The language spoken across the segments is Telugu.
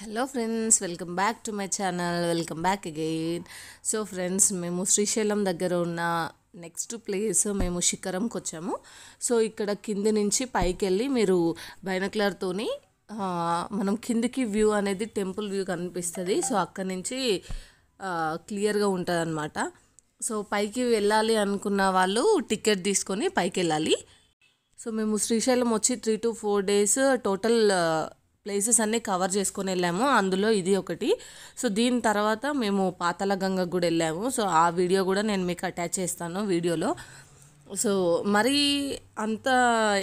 hello friends welcome back to my channel welcome back again so friends మేము శ్రీశైలం దగ్గర ఉన్న నెక్స్ట్ ప్లేస్ మేము శిఖరంకి వచ్చాము సో ఇక్కడ కింది నుంచి పైకి వెళ్ళి మీరు బైనక్లర్తో మనం కిందికి వ్యూ అనేది టెంపుల్ వ్యూ కనిపిస్తుంది సో అక్కడి నుంచి క్లియర్గా ఉంటుంది అనమాట సో పైకి వెళ్ళాలి అనుకున్న వాళ్ళు టికెట్ తీసుకొని పైకి వెళ్ళాలి సో మేము శ్రీశైలం వచ్చి three to four days total places అన్నీ కవర్ చేసుకొని వెళ్ళాము అందులో ఇది ఒకటి సో దీని తర్వాత మేము పాతల గంగ కూడా వెళ్ళాము సో ఆ వీడియో కూడా నేను మీకు అటాచ్ చేస్తాను వీడియోలో సో మరీ అంత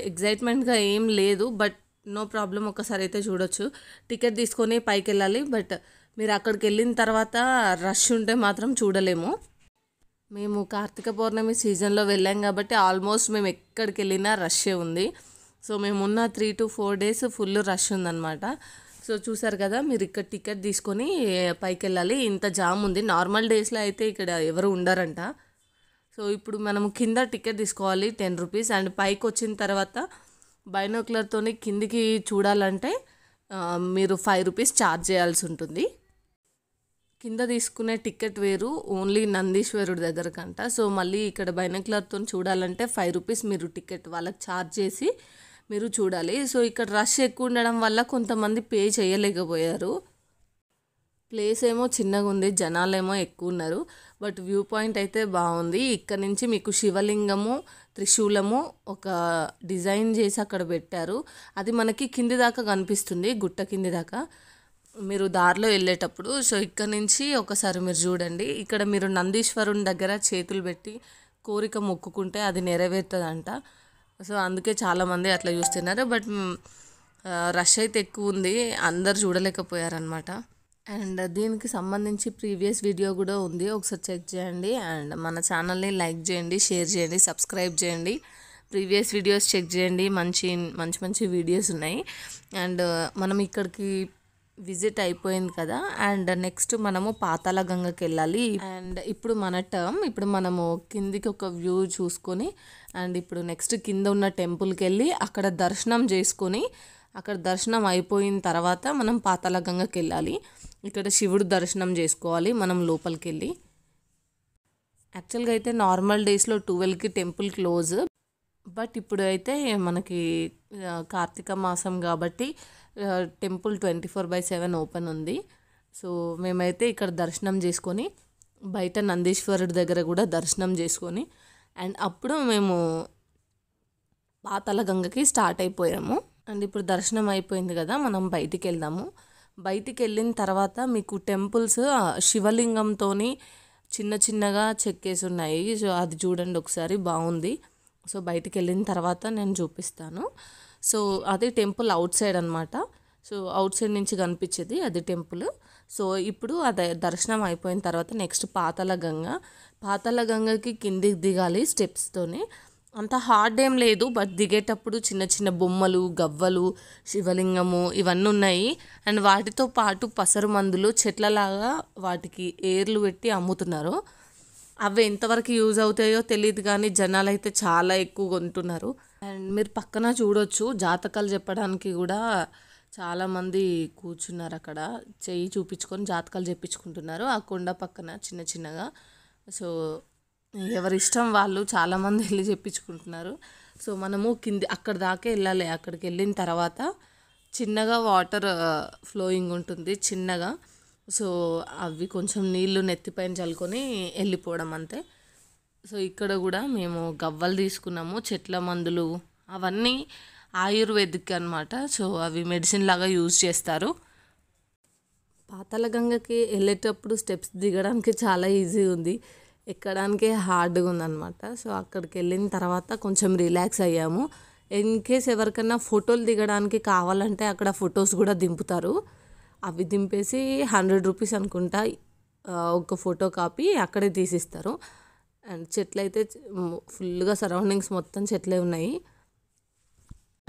ఎగ్జైట్మెంట్గా ఏం లేదు బట్ నో ప్రాబ్లం ఒకసారి అయితే చూడొచ్చు టికెట్ తీసుకొని పైకి వెళ్ళాలి బట్ మీరు అక్కడికి వెళ్ళిన తర్వాత రష్ ఉంటే మాత్రం చూడలేము మేము కార్తీక పౌర్ణమి సీజన్లో వెళ్ళాం కాబట్టి ఆల్మోస్ట్ మేము ఎక్కడికి వెళ్ళినా రష్యే ఉంది సో మేమున్న three to four days full rush ఉందన్నమాట సో చూసారు కదా మీరు ఇక్కడ టికెట్ తీసుకొని పైకి వెళ్ళాలి ఇంత జామ్ ఉంది నార్మల్ డేస్లో అయితే ఇక్కడ ఎవరు ఉండరంట సో ఇప్పుడు మనం కింద టికెట్ తీసుకోవాలి టెన్ రూపీస్ అండ్ పైకి వచ్చిన తర్వాత బైనోక్లర్తో కిందికి చూడాలంటే మీరు ఫైవ్ రూపీస్ ఛార్జ్ చేయాల్సి ఉంటుంది కింద తీసుకునే టికెట్ వేరు ఓన్లీ నందీశ్వరుడి దగ్గర కంట సో మళ్ళీ ఇక్కడ బైనోక్యులర్తో చూడాలంటే ఫైవ్ రూపీస్ మీరు టికెట్ వాళ్ళకి ఛార్జ్ చేసి మీరు చూడాలి సో ఇక్కడ రష్ ఎక్కువ ఉండడం వల్ల కొంతమంది పే చేయలేకపోయారు ప్లేస్ ఏమో చిన్నగా ఉంది జనాలేమో ఎక్కువ ఉన్నారు బట్ వ్యూ పాయింట్ అయితే బాగుంది ఇక్కడ నుంచి మీకు శివలింగము త్రిశూలము ఒక డిజైన్ చేసి అక్కడ పెట్టారు అది మనకి కింది దాకా కనిపిస్తుంది గుట్ట కింది దాకా మీరు దారిలో వెళ్ళేటప్పుడు సో ఇక్కడ నుంచి ఒకసారి మీరు చూడండి ఇక్కడ మీరు నందీశ్వరుని దగ్గర చేతులు పెట్టి కోరిక మొక్కుకుంటే అది నెరవేరుతుందంట సో అందుకే చాలామంది అట్లా చూస్తున్నారు బట్ రష్ అయితే ఎక్కువ ఉంది అందరు చూడలేకపోయారనమాట అండ్ దీనికి సంబంధించి ప్రీవియస్ వీడియో కూడా ఉంది ఒకసారి చెక్ చేయండి అండ్ మన ఛానల్ని లైక్ చేయండి షేర్ చేయండి సబ్స్క్రైబ్ చేయండి ప్రీవియస్ వీడియోస్ చెక్ చేయండి మంచి మంచి మంచి వీడియోస్ ఉన్నాయి అండ్ మనం ఇక్కడికి విజిట్ అయిపోయింది కదా అండ్ నెక్స్ట్ మనము పాతాల గంగకి వెళ్ళాలి అండ్ ఇప్పుడు మన టర్మ్ ఇప్పుడు మనము కిందికి ఒక వ్యూ చూసుకొని అండ్ ఇప్పుడు నెక్స్ట్ కింద ఉన్న టెంపుల్కి వెళ్ళి అక్కడ దర్శనం చేసుకొని అక్కడ దర్శనం అయిపోయిన తర్వాత మనం పాతాల గంగకి వెళ్ళాలి ఇక్కడ శివుడు దర్శనం చేసుకోవాలి మనం లోపలికి వెళ్ళి యాక్చువల్గా అయితే నార్మల్ డేస్లో ట్వెల్వ్కి టెంపుల్ క్లోజ్ బట్ ఇప్పుడు అయితే మనకి కార్తీక మాసం కాబట్టి temple twenty four by seven open ఉంది సో మేమైతే ఇక్కడ దర్శనం చేసుకొని బయట నందీశ్వరుడి దగ్గర కూడా దర్శనం చేసుకొని అండ్ అప్పుడు మేము పాతల గంగకి స్టార్ట్ అయిపోయాము అండ్ ఇప్పుడు దర్శనం అయిపోయింది కదా మనం బయటికి వెళ్దాము బయటికి వెళ్ళిన తర్వాత మీకు టెంపుల్స్ శివలింగంతో చిన్న చిన్నగా చెక్కేసి ఉన్నాయి సో అది చూడండి ఒకసారి బాగుంది సో బయటికి వెళ్ళిన తర్వాత నేను చూపిస్తాను సో అది టెంపుల్ అవుట్ సైడ్ అనమాట సో అవుట్ సైడ్ నుంచి కనిపించేది అది టెంపుల్ సో ఇప్పుడు అది దర్శనం అయిపోయిన తర్వాత నెక్స్ట్ పాతల గంగ పాతల గంగకి కిందికి దిగాలి స్టెప్స్తోనే అంత హార్డ్ ఏం లేదు బట్ దిగేటప్పుడు చిన్న చిన్న బొమ్మలు గవ్వలు శివలింగము ఇవన్నీ ఉన్నాయి అండ్ వాటితో పాటు పసరు మందులు చెట్లలాగా వాటికి ఏర్లు పెట్టి అమ్ముతున్నారు అవి ఎంతవరకు యూజ్ అవుతాయో తెలియదు కానీ జనాలు అయితే చాలా ఎక్కువ కొంటున్నారు అండ్ మీరు పక్కన చూడొచ్చు జాతకాలు చెప్పడానికి కూడా చాలామంది కూర్చున్నారు అక్కడ చెయ్యి చూపించుకొని జాతకాలు చెప్పించుకుంటున్నారు ఆ కొండ పక్కన చిన్న చిన్నగా సో ఎవరి ఇష్టం వాళ్ళు చాలామంది వెళ్ళి చెప్పించుకుంటున్నారు సో మనము కింది అక్కడ దాకా వెళ్ళాలి అక్కడికి వెళ్ళిన తర్వాత చిన్నగా వాటర్ ఫ్లోయింగ్ ఉంటుంది చిన్నగా సో అవి కొంచెం నీళ్ళు నెత్తిపైన చల్లుకొని వెళ్ళిపోవడం అంతే సో ఇక్కడ కూడా మేము గవ్వలు తీసుకున్నాము చెట్ల మందులు అవన్నీ ఆయుర్వేదిక్ అనమాట సో అవి మెడిసిన్ లాగా యూజ్ చేస్తారు పాతల గంగకి వెళ్ళేటప్పుడు స్టెప్స్ దిగడానికి చాలా ఈజీ ఉంది ఎక్కడానికే హార్డ్గా ఉందన్నమాట సో అక్కడికి వెళ్ళిన తర్వాత కొంచెం రిలాక్స్ అయ్యాము ఇన్ కేస్ ఎవరికైనా ఫోటోలు దిగడానికి కావాలంటే అక్కడ ఫొటోస్ కూడా దింపుతారు అవి దింపేసి హండ్రెడ్ రూపీస్ అనుకుంటా ఒక ఫోటో కాపీ అక్కడే తీసిస్తారు అండ్ చెట్లు అయితే ఫుల్గా సరౌండింగ్స్ మొత్తం చెట్లే ఉన్నాయి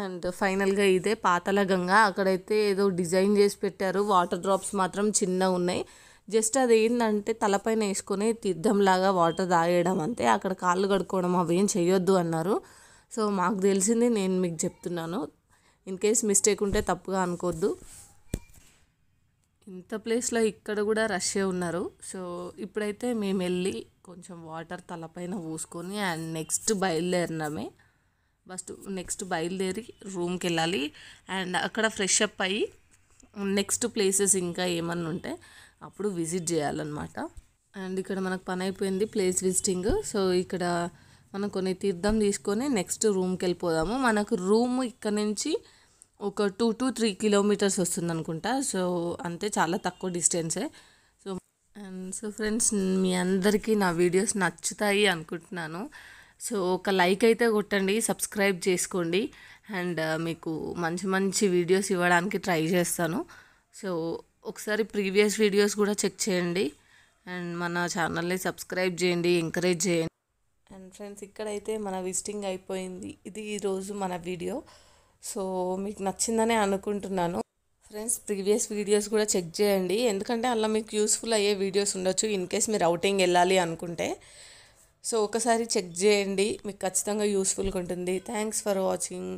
అండ్ ఫైనల్గా ఇదే పాతల గంగ అక్కడైతే ఏదో డిజైన్ చేసి పెట్టారు వాటర్ డ్రాప్స్ మాత్రం చిన్నగా ఉన్నాయి జస్ట్ అది ఏంటంటే తలపైన వేసుకొని తీర్థంలాగా వాటర్ తాగేయడం అంతే అక్కడ కాళ్ళు కడుక్కోవడం అవి ఏం చేయొద్దు అన్నారు సో మాకు తెలిసింది నేను మీకు చెప్తున్నాను ఇన్ కేస్ మిస్టేక్ ఉంటే తప్పుగా అనుకోవద్దు ఇంత ప్లేస్లో ఇక్కడ కూడా రష్యే ఉన్నారు సో ఇప్పుడైతే మేము వెళ్ళి కొంచెం వాటర్ తలపైన పోసుకొని అండ్ నెక్స్ట్ బయలుదేరినామే ఫస్ట్ నెక్స్ట్ బయలుదేరి రూమ్కి వెళ్ళాలి అండ్ అక్కడ ఫ్రెష్ అప్ అయ్యి నెక్స్ట్ ప్లేసెస్ ఇంకా ఏమన్నా ఉంటే అప్పుడు విజిట్ చేయాలన్నమాట అండ్ ఇక్కడ మనకు పని అయిపోయింది ప్లేస్ విజిటింగ్ సో ఇక్కడ మనం కొన్ని తీర్థం తీసుకొని నెక్స్ట్ రూమ్కి వెళ్ళిపోదాము మనకు రూమ్ ఇక్కడ నుంచి ఒక టూ టు త్రీ కిలోమీటర్స్ వస్తుంది అనుకుంటా సో అంతే చాలా తక్కువ డిస్టెన్సే అండ్ సో ఫ్రెండ్స్ మీ అందరికీ నా వీడియోస్ నచ్చుతాయి అనుకుంటున్నాను సో ఒక లైక్ అయితే కొట్టండి సబ్స్క్రైబ్ చేసుకోండి అండ్ uh, మీకు మంచి మంచి వీడియోస్ ఇవ్వడానికి ట్రై చేస్తాను సో ఒకసారి ప్రీవియస్ వీడియోస్ కూడా చెక్ చేయండి అండ్ మన ఛానల్ని సబ్స్క్రైబ్ చేయండి ఎంకరేజ్ చేయండి అండ్ ఫ్రెండ్స్ ఇక్కడైతే మన విజిటింగ్ అయిపోయింది ఇది ఈరోజు మన వీడియో సో మీకు నచ్చిందనే అనుకుంటున్నాను ఫ్రెండ్స్ ప్రీవియస్ వీడియోస్ కూడా చెక్ చేయండి ఎందుకంటే అలా మీకు యూస్ఫుల్ అయ్యే వీడియోస్ ఉండొచ్చు ఇన్ కేస్ మీరు అవుటింగ్ వెళ్ళాలి అనుకుంటే సో ఒకసారి చెక్ చేయండి మీకు ఖచ్చితంగా యూస్ఫుల్గా ఉంటుంది thanks for watching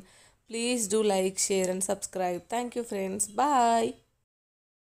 please do like share and subscribe thank you friends bye